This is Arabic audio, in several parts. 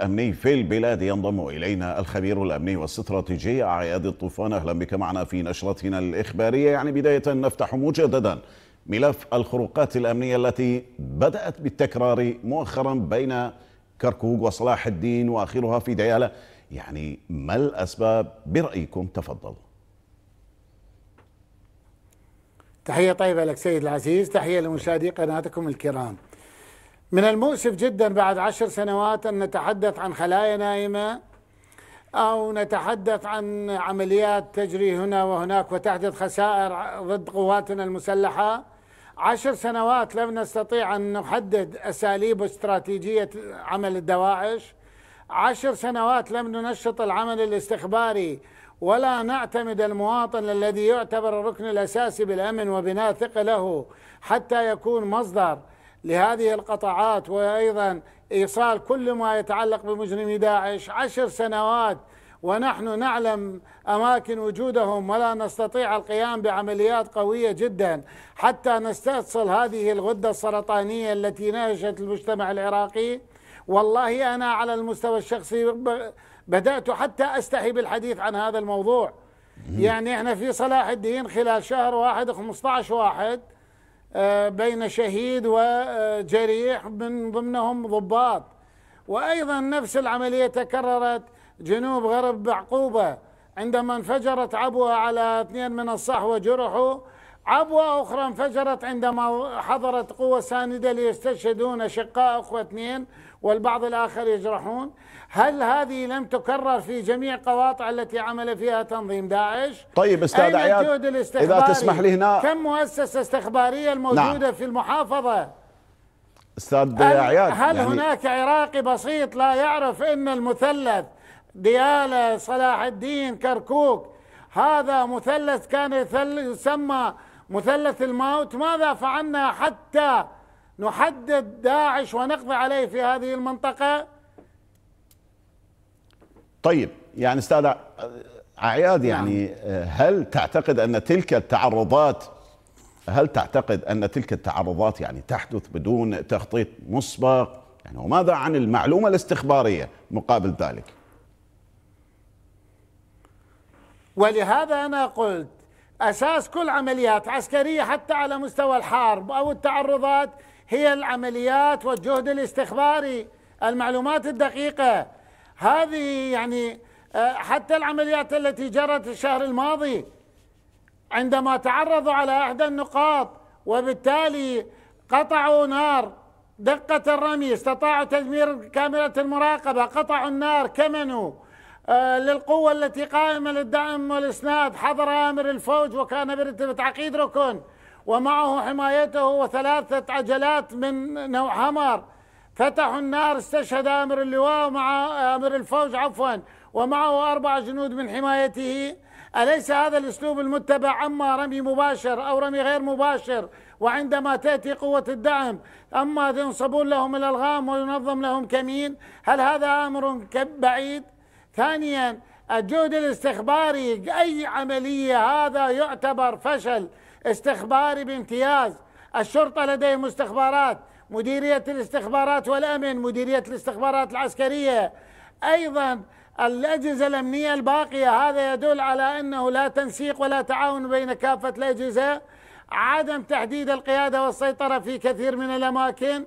أمني في البلاد ينضم إلينا الخبير الأمني والاستراتيجي عياد الطوفان أهلا بك معنا في نشرتنا الإخبارية يعني بداية نفتح مجددا ملف الخروقات الأمنية التي بدأت بالتكرار مؤخرا بين كركوك وصلاح الدين وآخرها في ديالة يعني ما الأسباب برأيكم تفضل تحية طيبة لك سيد العزيز تحية لمشاهدي قناتكم الكرام من المؤسف جدا بعد عشر سنوات أن نتحدث عن خلايا نائمة أو نتحدث عن عمليات تجري هنا وهناك وتحدث خسائر ضد قواتنا المسلحة عشر سنوات لم نستطيع أن نحدد أساليب واستراتيجية عمل الدواعش عشر سنوات لم ننشط العمل الاستخباري ولا نعتمد المواطن الذي يعتبر الركن الأساسي بالأمن وبناء ثقة له حتى يكون مصدر لهذه القطاعات وأيضا إيصال كل ما يتعلق بمجرمي داعش عشر سنوات ونحن نعلم أماكن وجودهم ولا نستطيع القيام بعمليات قوية جدا حتى نستأصل هذه الغدة السرطانية التي نهشت المجتمع العراقي والله أنا على المستوى الشخصي بدأت حتى أستحي بالحديث عن هذا الموضوع يعني احنا في صلاح الدين خلال شهر واحد 15 واحد آه، بين شهيد وجريح من ضمنهم ضباط وأيضا نفس العملية تكررت جنوب غرب بعقوبة عندما انفجرت عبوة على اثنين من الصحوة جرحوا عبوة أخرى انفجرت عندما حضرت قوة ساندة ليستشهدون أشقاء أخوة اثنين والبعض الآخر يجرحون هل هذه لم تكرر في جميع قواطع التي عمل فيها تنظيم داعش طيب أستاذ عياد إذا تسمح لي هنا كم مؤسسة استخبارية الموجودة نعم. في المحافظة أستاذ عياد هل يعني هناك عراقي بسيط لا يعرف أن المثلث ديالة صلاح الدين كركوك هذا مثلث كان يسمى مثلث الموت ماذا فعلنا حتى نحدد داعش ونقضي عليه في هذه المنطقة طيب يعني استاذ عياد نعم. يعني هل تعتقد ان تلك التعرضات هل تعتقد ان تلك التعرضات يعني تحدث بدون تخطيط مسبق يعني وماذا عن المعلومه الاستخباريه مقابل ذلك ولهذا انا قلت أساس كل عمليات عسكرية حتى على مستوى الحرب أو التعرضات هي العمليات والجهد الاستخباري المعلومات الدقيقة هذه يعني آه، حتى العمليات التي جرت الشهر الماضي عندما تعرضوا على إحدى النقاط وبالتالي قطعوا نار دقة الرمي استطاعوا تدمير كاملة المراقبة قطعوا النار كمنوا آه، للقوة التي قائمة للدعم والإسناد حضر آمر الفوج وكان برتبة عقيد ركن ومعه حمايته وثلاثة عجلات من نوع حمار فتحوا النار استشهد آمر اللواء مع آمر الفوج عفوا ومعه أربع جنود من حمايته أليس هذا الأسلوب المتبع أما رمي مباشر أو رمي غير مباشر وعندما تأتي قوة الدعم أما ينصبون لهم الألغام وينظم لهم كمين هل هذا أمر بعيد ثانيا الجهد الاستخباري أي عملية هذا يعتبر فشل استخباري بامتياز الشرطة لديهم استخبارات مديرية الاستخبارات والأمن مديرية الاستخبارات العسكرية أيضا الأجهزة الأمنية الباقية هذا يدل على أنه لا تنسيق ولا تعاون بين كافة الأجهزة عدم تحديد القيادة والسيطرة في كثير من الأماكن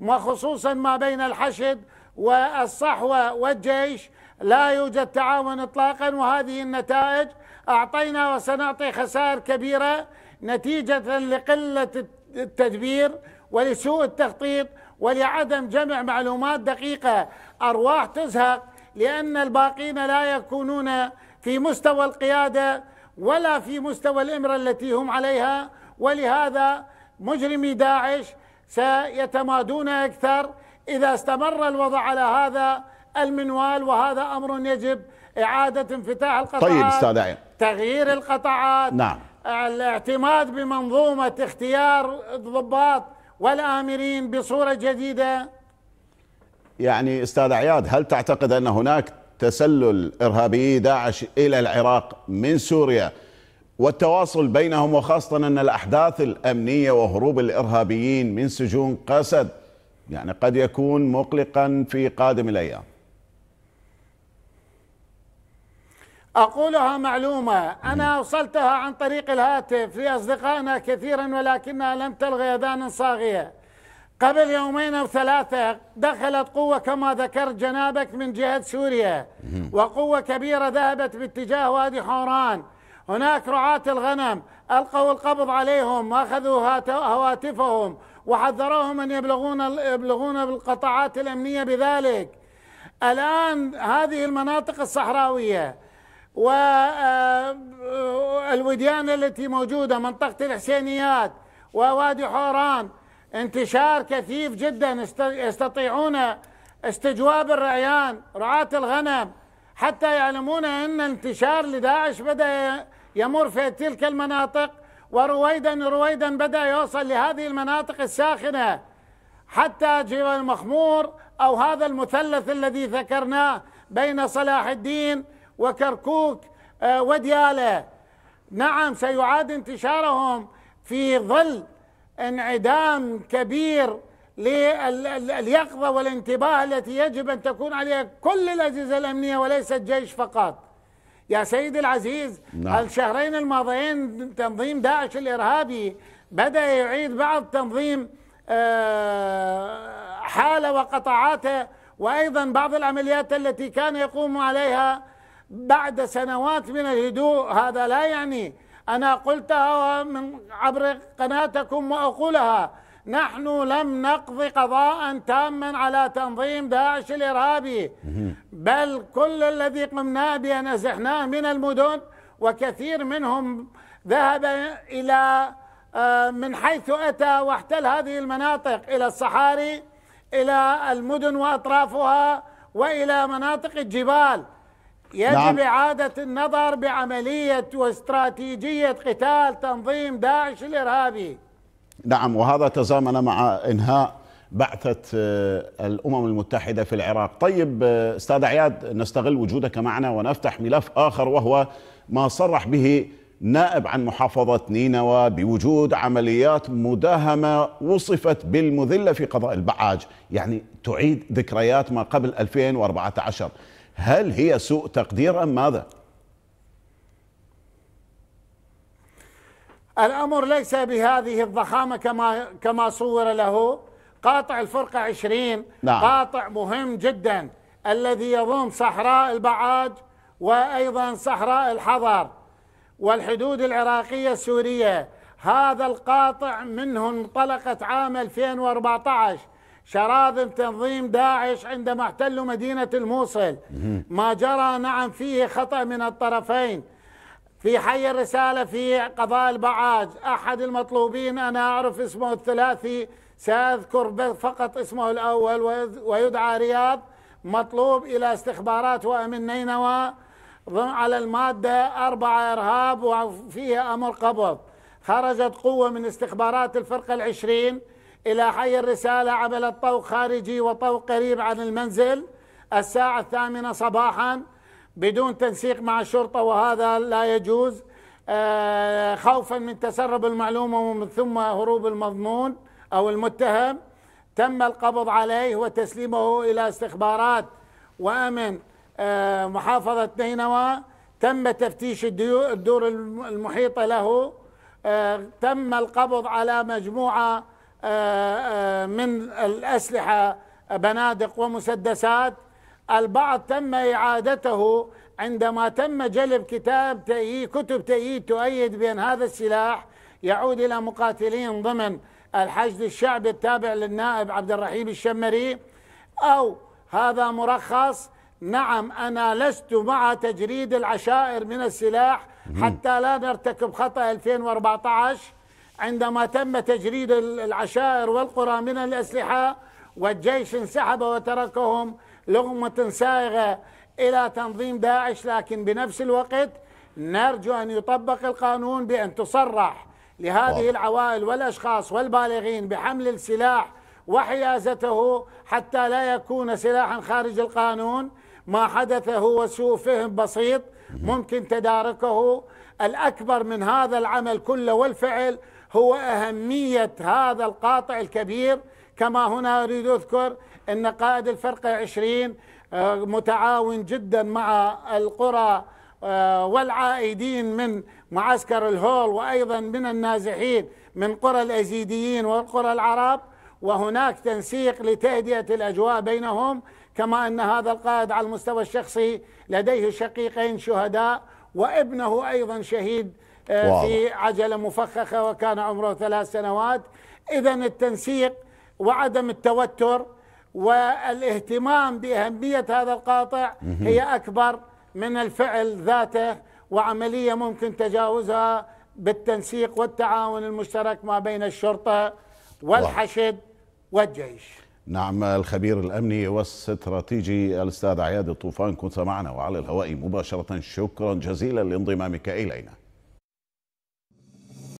وخصوصا ما بين الحشد والصحوة والجيش لا يوجد تعاون اطلاقا وهذه النتائج اعطينا وسنعطي خسائر كبيره نتيجه لقله التدبير ولسوء التخطيط ولعدم جمع معلومات دقيقه ارواح تزهق لان الباقين لا يكونون في مستوى القياده ولا في مستوى الامره التي هم عليها ولهذا مجرمي داعش سيتمادون اكثر اذا استمر الوضع على هذا المنوال وهذا أمر يجب إعادة انفتاح القطاعات طيب أستاذ عين تغيير القطاعات نعم الاعتماد بمنظومة اختيار الضباط والآمرين بصورة جديدة يعني أستاذ عياد هل تعتقد أن هناك تسلل إرهابي داعش إلى العراق من سوريا والتواصل بينهم وخاصة أن الأحداث الأمنية وهروب الإرهابيين من سجون قسد يعني قد يكون مقلقا في قادم الأيام أقولها معلومة أنا أوصلتها عن طريق الهاتف لأصدقائنا كثيرا ولكنها لم تلغي أذانا صاغية قبل يومين أو ثلاثة دخلت قوة كما ذكرت جنابك من جهة سوريا وقوة كبيرة ذهبت باتجاه وادي حوران هناك رعاة الغنم ألقوا القبض عليهم وأخذوا هواتفهم وحذروهم أن يبلغون يبلغون القطاعات الأمنية بذلك الآن هذه المناطق الصحراوية والوديان آه، التي موجودة منطقة الحسينيات ووادي حوران انتشار كثيف جدا يستطيعون استجواب الرعيان رعاة الغنم حتى يعلمون أن انتشار لداعش بدأ يمر في تلك المناطق ورويدا رويدا بدأ يوصل لهذه المناطق الساخنة حتى جبل المخمور أو هذا المثلث الذي ذكرناه بين صلاح الدين وكركوك آه، وديالة نعم سيعاد انتشارهم في ظل انعدام كبير لليقظه والانتباه التي يجب ان تكون عليها كل الاجهزه الامنيه وليس الجيش فقط. يا سيدي العزيز نعم. الشهرين الماضيين تنظيم داعش الارهابي بدا يعيد بعض تنظيم آه، حاله وقطاعاته وايضا بعض العمليات التي كان يقوم عليها بعد سنوات من الهدوء هذا لا يعني أنا قلتها من عبر قناتكم وأقولها نحن لم نقضي قضاء تاما على تنظيم داعش الإرهابي بل كل الذي قمنا به نزحناه من المدن وكثير منهم ذهب إلى آه، من حيث أتى واحتل هذه المناطق إلى الصحاري إلى المدن وأطرافها وإلى مناطق الجبال يجب نعم. إعادة النظر بعملية واستراتيجية قتال تنظيم داعش الإرهابي نعم وهذا تزامن مع إنهاء بعثة آه، الأمم المتحدة في العراق طيب آه، أستاذ عياد نستغل وجودك معنا ونفتح ملف آخر وهو ما صرح به نائب عن محافظة نينوى بوجود عمليات مداهمة وصفت بالمذلة في قضاء البعاج يعني تعيد ذكريات ما قبل 2014 هل هي سوء تقدير أم ماذا؟ الأمر ليس بهذه الضخامة كما كما صور له قاطع الفرقة 20 نعم. قاطع مهم جدا الذي يضم صحراء البعاج وأيضا صحراء الحضر والحدود العراقية السورية هذا القاطع منه انطلقت عام 2014 شراذم تنظيم داعش عندما احتلوا مدينة الموصل ما جرى نعم فيه خطأ من الطرفين في حي الرسالة في قضاء البعاج أحد المطلوبين أنا أعرف اسمه الثلاثي سأذكر فقط اسمه الأول ويدعى رياض مطلوب إلى استخبارات وأمن نينوى على المادة أربعة إرهاب وفيها أمر قبض خرجت قوة من استخبارات الفرقة العشرين إلى حي الرسالة عملت طوق خارجي وطوق قريب عن المنزل الساعة الثامنة صباحا بدون تنسيق مع الشرطة وهذا لا يجوز آه، خوفا من تسرب المعلومة ومن ثم هروب المضمون أو المتهم تم القبض عليه وتسليمه إلى استخبارات وأمن آه، محافظة نينوى تم تفتيش الدور المحيطة له آه، تم القبض على مجموعة آه، آه، من الأسلحة بنادق ومسدسات البعض تم إعادته عندما تم جلب كتاب تأييد كتب تأييد تؤيد بأن هذا السلاح يعود إلى مقاتلين ضمن الحشد الشعبي التابع للنائب عبد الرحيم الشمري أو هذا مرخص نعم أنا لست مع تجريد العشائر من السلاح حتى لا نرتكب خطأ 2014 عندما تم تجريد العشائر والقرى من الأسلحة والجيش انسحب وتركهم لغمة سائغة إلى تنظيم داعش لكن بنفس الوقت نرجو أن يطبق القانون بأن تصرح لهذه العوائل والأشخاص والبالغين بحمل السلاح وحيازته حتى لا يكون سلاحا خارج القانون ما حدث هو سوء فهم بسيط ممكن تداركه الأكبر من هذا العمل كله والفعل هو أهمية هذا القاطع الكبير كما هنا أريد أذكر أن قائد الفرقة آه، 20 متعاون جدا مع القرى آه، والعائدين من معسكر الهول وأيضا من النازحين من قرى الأزيديين والقرى العرب وهناك تنسيق لتهدئة الأجواء بينهم كما أن هذا القائد على المستوى الشخصي لديه شقيقين شهداء وابنه أيضا شهيد آه، في عجلة مفخخة وكان عمره ثلاث سنوات إذا التنسيق وعدم التوتر والاهتمام بأهمية هذا القاطع هي أكبر من الفعل ذاته وعملية ممكن تجاوزها بالتنسيق والتعاون المشترك ما بين الشرطة والحشد والجيش نعم الخبير الأمني والاستراتيجي الأستاذ عياد الطوفان كنت معنا وعلى الهواء مباشرة شكرا جزيلا لانضمامك إلينا